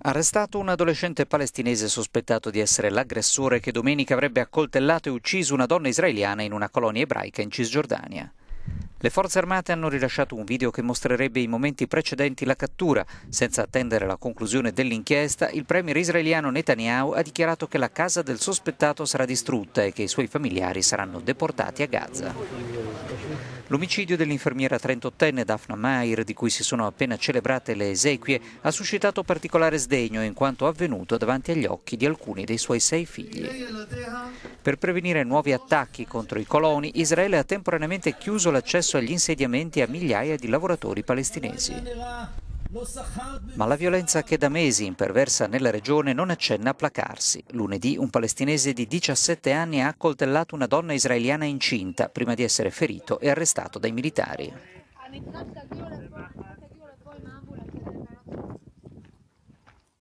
Arrestato un adolescente palestinese sospettato di essere l'aggressore che domenica avrebbe accoltellato e ucciso una donna israeliana in una colonia ebraica in Cisgiordania. Le forze armate hanno rilasciato un video che mostrerebbe i momenti precedenti la cattura. Senza attendere la conclusione dell'inchiesta, il premier israeliano Netanyahu ha dichiarato che la casa del sospettato sarà distrutta e che i suoi familiari saranno deportati a Gaza. L'omicidio dell'infermiera 38enne Daphna Mayer, di cui si sono appena celebrate le esequie, ha suscitato particolare sdegno in quanto avvenuto davanti agli occhi di alcuni dei suoi sei figli. Per prevenire nuovi attacchi contro i coloni, Israele ha temporaneamente chiuso l'accesso agli insediamenti a migliaia di lavoratori palestinesi. Ma la violenza che da mesi imperversa nella regione non accenna a placarsi. Lunedì un palestinese di 17 anni ha accoltellato una donna israeliana incinta prima di essere ferito e arrestato dai militari.